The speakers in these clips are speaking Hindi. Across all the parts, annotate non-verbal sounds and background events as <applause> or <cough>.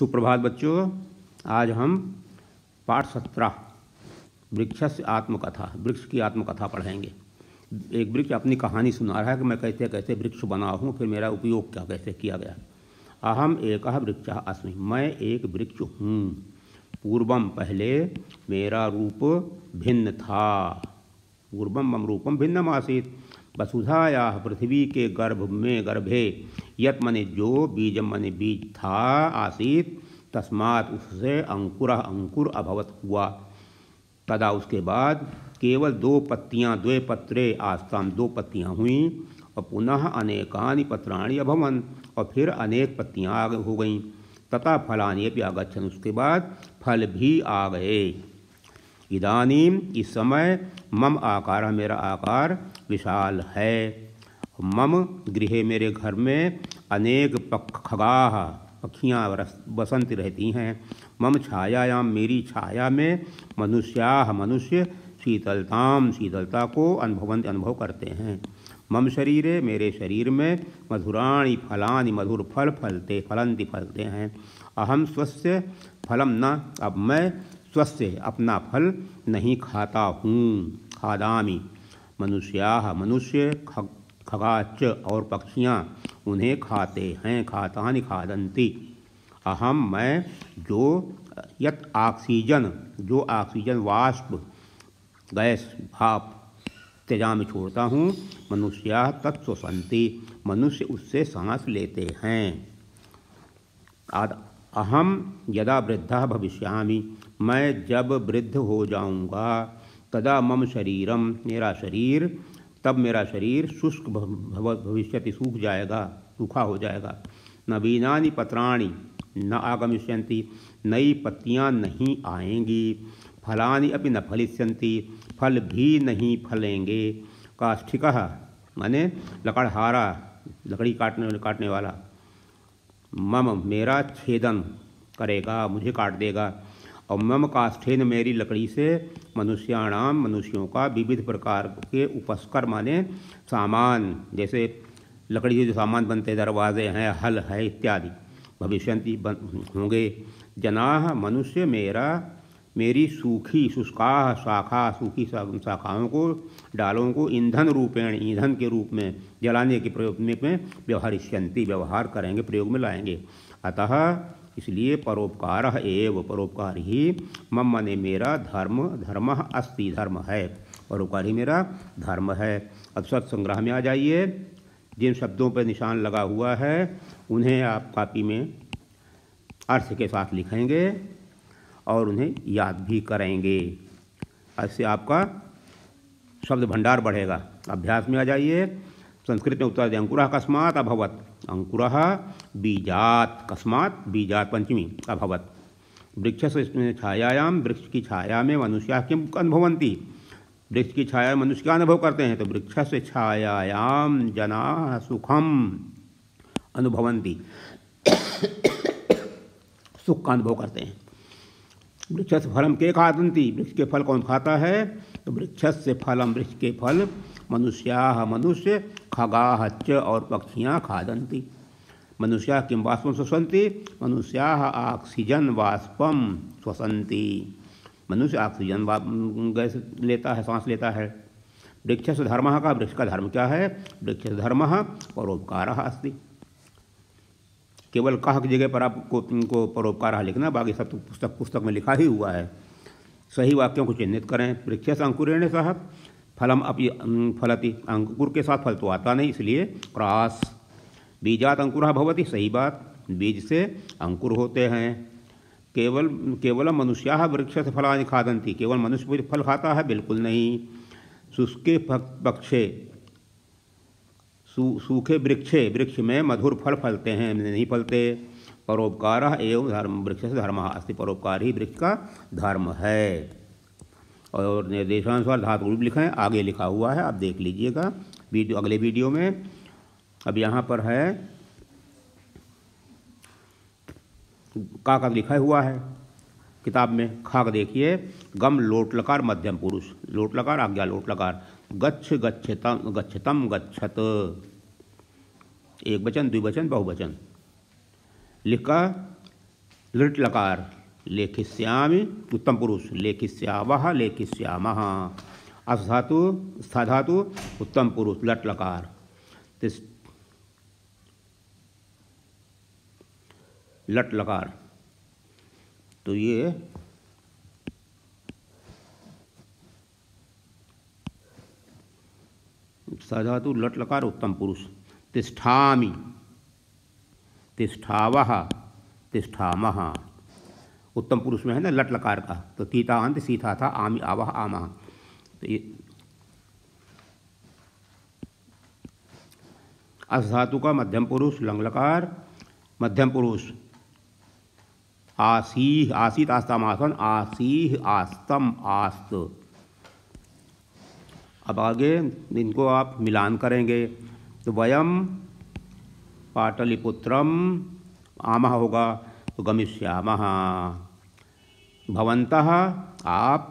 सुप्रभात बच्चों आज हम पाठ सत्रह वृक्ष से आत्मकथा वृक्ष की आत्मकथा पढ़ेंगे एक वृक्ष अपनी कहानी सुना रहा है कि मैं कैसे कैसे वृक्ष बना हूँ फिर मेरा उपयोग क्या कैसे किया गया अहम एक वृक्ष अस्मि मैं एक वृक्ष हूँ पूर्वम पहले मेरा रूप भिन्न था पूर्वम मम रूपम भिन्नम आसित वसुधाया पृथ्वी के गर्भ में गर्भे यत मने जो बीज मने बीज था आसीत तस्मात उससे अंकुर अंकुर अभवत हुआ तदा उसके बाद केवल दो पत्तियां द्वे पत्रे आस्ताम दो पत्तियां हुईं और पुनः अनेकानि पत्राणी अभवन और फिर अनेक पत्तियां हो गईं तथा फलानी भी आगछन उसके बाद फल भी आ गए इदानीम इस समय मम आकार मेरा आकार विशाल है मम गृह मेरे घर में अनेक पखगा पक्षियाँ बसंती रहती हैं मम छायायाम मेरी छाया में मनुष्या मनुष्य शीतलताम शीतलता को अनुभवंत अनुभव करते हैं मम शरीरे मेरे शरीर में मधुराणी फलानी मधुर फल फलते फलंती फलते हैं अहम स्वस्य फलम न अब मैं स्वस्य अपना फल नहीं खाता हूँ खादामी मनुष्या मनुष्य खग खगाच और पक्षियाँ उन्हें खाते हैं खातान खादंती अहम मैं जो यत ऑक्सीजन जो ऑक्सीजन वाष्प गैस भाप तेजा में छोड़ता हूँ मनुष्य तत्वसंति मनुष्य उससे सांस लेते हैं आद अहम यदा वृद्धा भविष्यामि मैं जब वृद्ध हो जाऊँगा तदा मम शरीरम मेरा शरीर तब मेरा शरीर शुष्क भविष्य सूख जाएगा सूखा हो जाएगा न पत्राणी न आगमिष्य नई पत्तियाँ नहीं आएंगी फलानी अभी न फलिष्य फल भी नहीं फलेंगे काष्ठिक माने लकड़हारा लकड़ी काटने काटने वाला मम मेरा छेदन करेगा मुझे काट देगा और मम काष्ठेन मेरी लकड़ी से मनुष्याणाम मनुष्यों का विविध प्रकार के उपस्कर माने सामान जैसे लकड़ी के जो सामान बनते दरवाजे हैं हल है इत्यादि भविष्यंती होंगे जनाह मनुष्य मेरा मेरी सूखी शुष्का शाखा सूखी शाखाओं को डालों को ईंधन रूपेण ईंधन के रूप में जलाने के प्रयोग में व्यवहारिष्यंती व्यवहार करेंगे प्रयोग में लाएंगे अतः इसलिए परोपकार एव परोपकार ही मम मने मेरा धर्म धर्म अस्ति धर्म है परोपकार ही मेरा धर्म है अब सत्संग्रह में आ जाइए जिन शब्दों पर निशान लगा हुआ है उन्हें आप कापी में अर्थ के साथ लिखेंगे और उन्हें याद भी करेंगे ऐसे आपका शब्द भंडार बढ़ेगा अभ्यास में आ जाइए संस्कृत में उत्तर अंकुर कस्मात अभवत अंकुर बीजात कस्मात बीजात पंचमी अभवत वृक्ष छायायाम वृक्ष की छाया में मनुष्य किम अनुभवंती वृक्ष की छाया मनुष्य का अनुभव करते हैं तो वृक्ष से छायायाम जना सुखम अनुभवंती <coughs> सुख का अनुभव करते हैं वृक्ष से फलम के खादंती वृक्ष के फल कौन खाता है तो वृक्ष से फलम वृक्ष के फल मनुष्या मनुष्य खगा च और पक्षियाँ खादंती मनुष्या किम बाष्प श्वसंती मनुष्या ऑक्सीजन बाष्पम श्वसंती मनुष्य ऑक्सीजन गैस लेता है सांस लेता है वृक्ष से धर्म का वृक्ष का धर्म क्या है वृक्ष धर्म परोपकार अस्ति केवल कह की जगह पर आपको इनको परोपकार लिखना बाकी सब तो पुस्तक पुस्तक में लिखा ही हुआ है सही वाक्यों को चिन्हित करें वृक्ष से अंकुरेण साहब फलम अपि अं, फलति अंकुर के साथ फल तो आता नहीं इसलिए क्रास बीजात अंकुर भवती सही बात बीज से अंकुर होते हैं केवल केवल मनुष्या वृक्ष से फलानि खादंती केवल मनुष्य फल खाता है बिल्कुल नहीं सुस्के पक्षे सूखे वृक्षे वृक्ष में मधुर फल फलते हैं नहीं फलते परोपकार एवं धर्म वृक्ष से धर्म अस्थि परोपकार ही वृक्ष का धर्म है और निर्देशानुसार धातु रूप है आगे लिखा हुआ है आप देख लीजिएगा वीडियो अगले वीडियो में अब यहाँ पर है काका लिखा हुआ है किताब में खाक देखिए गम लोट लकार मध्यम पुरुष लोट लकार आज्ञा लोट लकार गच्छ गच्छतम गच्छतम गच्छत एक वचन द्विवचन बहुवचन लिखा लिट लकार लेखिष्याम उत्तम पुरुष लेखिष्याव लेखिष्याम अधातु स्थाधातु उत्तम पुरुष लट लकार लट लकार तो ये सधातु लट लकार उत्तम पुरुष तिष्ठामी तिष्ठाव तिष्ठाम उत्तम पुरुष में है ना लट लकार का तो तीता अंत सीता था आम आवाह आमा तो ये अस धातु का मध्यम पुरुष लंगलकार मध्यम पुरुष आसीह आसीत आस्तम आसन आसीह आस्तम आस्त अब आगे इनको आप मिलान करेंगे तो वयम पाटलिपुत्रम आमा होगा गमिष्यामः भवन्तः आप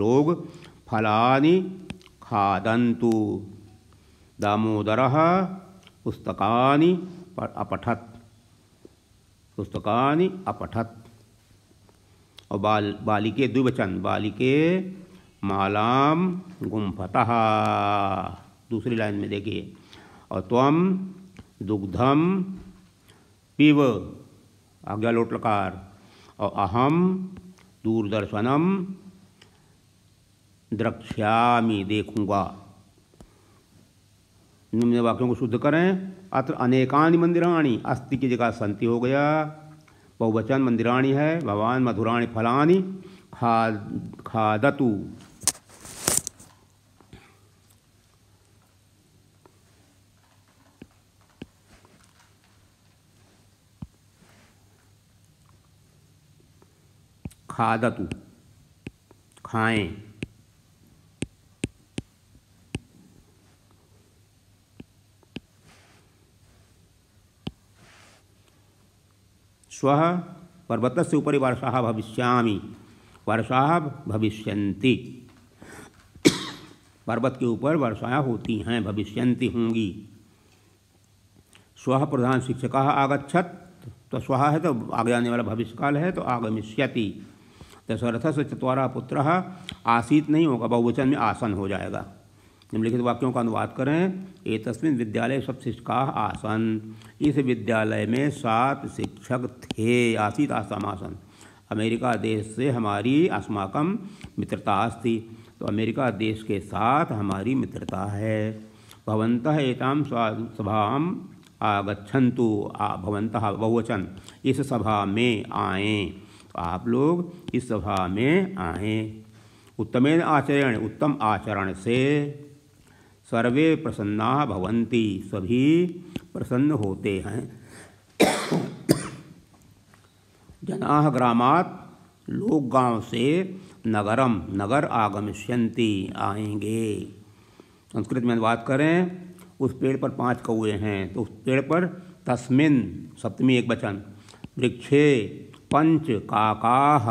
लोग फलानि खादन्तु दामोदरः पुस्तकानि अपठत् पुस्तकानि अपठत् और बाल बालिके द्विवचन बालिके मालाम गुम्फतः दूसरी लाइन में देखिए और तम दुग्धम पिब आज्ञा लोट लकार और अहम दूरदर्शनम द्रक्ष्यामी देखूंगा निम्न वाक्यों को शुद्ध करें अत्र अनेकानि मंदिराणी अस्थि की जगह संति हो गया बहुवचन मंदिराणी है भगवान मधुराणी फलानी खा खादतु खादतु खाएं स्व पर्वत से उपरि वर्षा भविष्यामी वर्षा भविष्यन्ति पर्वत के ऊपर वर्षाएँ होती हैं भविष्यन्ति होंगी स्व प्रधान शिक्षक आगछत तो स्व है तो आगे आने वाला भविष्य काल है तो आगमिष्यति दशरथ से चतवारा पुत्र आसीत नहीं होगा बहुवचन में आसन हो जाएगा निम्नलिखित वाक्यों का अनुवाद करें एक तस्वीन विद्यालय सब शिक्षका आसन इस विद्यालय में सात शिक्षक थे आसीत आसम आसन अमेरिका देश से हमारी अस्माकम मित्रता आस्ती तो अमेरिका देश के साथ हमारी मित्रता है भवंत एताम सभा आगछंतु भवंत बहुवचन इस सभा में आएँ आप लोग इस सभा में आए उत्तम आचरण उत्तम आचरण से सर्वे प्रसन्ना भवंती सभी प्रसन्न होते हैं जना ग्रामात लोग गांव से नगरम नगर आगमिष्य आएंगे संस्कृत में बात करें उस पेड़ पर पांच कौए हैं तो उस पेड़ पर तस्मिन सप्तमी एक वचन वृक्षे पंच काकाह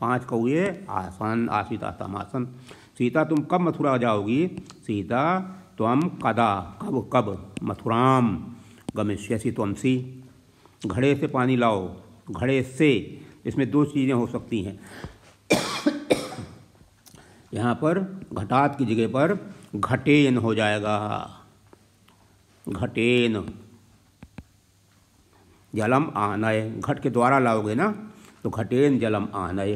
पांच कौए आसन आसम आसन सीता तुम कब मथुरा जाओगी सीता त्वम कदा कब कब मथुराम गमेश्यसी तुमसी घड़े से पानी लाओ घड़े से इसमें दो चीज़ें हो सकती हैं <coughs> यहाँ पर घटात की जगह पर घटेन हो जाएगा घटेन जलम आनय घट के द्वारा लाओगे ना तो घटेन जलम आनय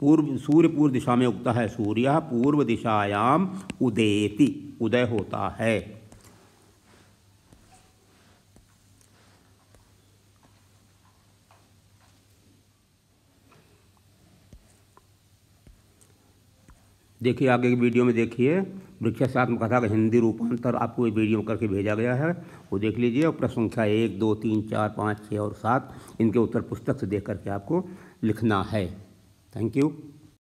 पूर्व सूर्य पूर्व दिशा में उगता है सूर्य पूर्व दिशायाम उदेति उदय होता है देखिए आगे की वीडियो में देखिए वृक्षात्मक कथा का हिंदी रूपांतर आपको ये वीडियो करके भेजा गया है वो देख लीजिए और प्रश्न संख्या एक दो तीन चार पाँच छः और सात इनके उत्तर पुस्तक से देख करके आपको लिखना है थैंक यू